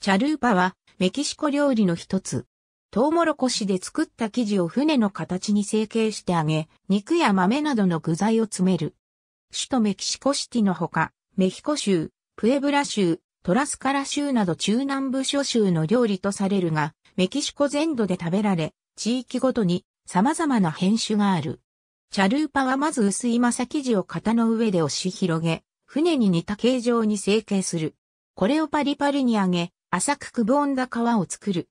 チャルーパはメキシコ料理の一つ。トウモロコシで作った生地を船の形に成形してあげ、肉や豆などの具材を詰める。首都メキシコシティのほか、メヒコ州、プエブラ州、トラスカラ州など中南部諸州の料理とされるが、メキシコ全土で食べられ、地域ごとに様々な変種がある。チャルーパはまず薄いマサ生地を型の上で押し広げ、船に似た形状に成形する。これをパリパリに揚げ、浅くくぼんだ皮を作る。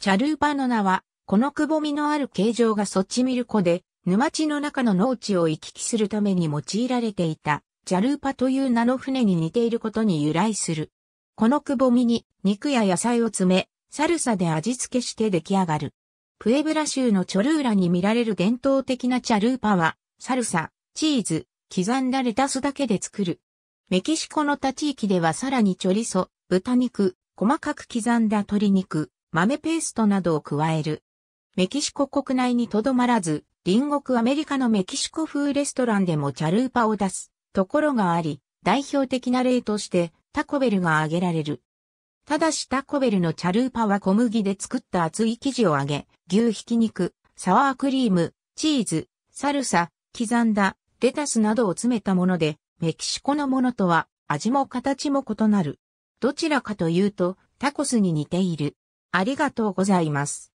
チャルーパの名は、このくぼみのある形状がそっちミルコで、沼地の中の農地を行き来するために用いられていた、チャルーパという名の船に似ていることに由来する。このくぼみに肉や野菜を詰め、サルサで味付けして出来上がる。プエブラ州のチョルーラに見られる伝統的なチャルーパは、サルサ、チーズ、刻んだレタスだけで作る。メキシコの他地域ではさらにチョリソ、豚肉、細かく刻んだ鶏肉、豆ペーストなどを加える。メキシコ国内にとどまらず、隣国アメリカのメキシコ風レストランでもチャルーパを出すところがあり、代表的な例としてタコベルが挙げられる。ただしタコベルのチャルーパは小麦で作った厚い生地を揚げ、牛ひき肉、サワークリーム、チーズ、サルサ、刻んだレタスなどを詰めたもので、メキシコのものとは味も形も異なる。どちらかというとタコスに似ている。ありがとうございます。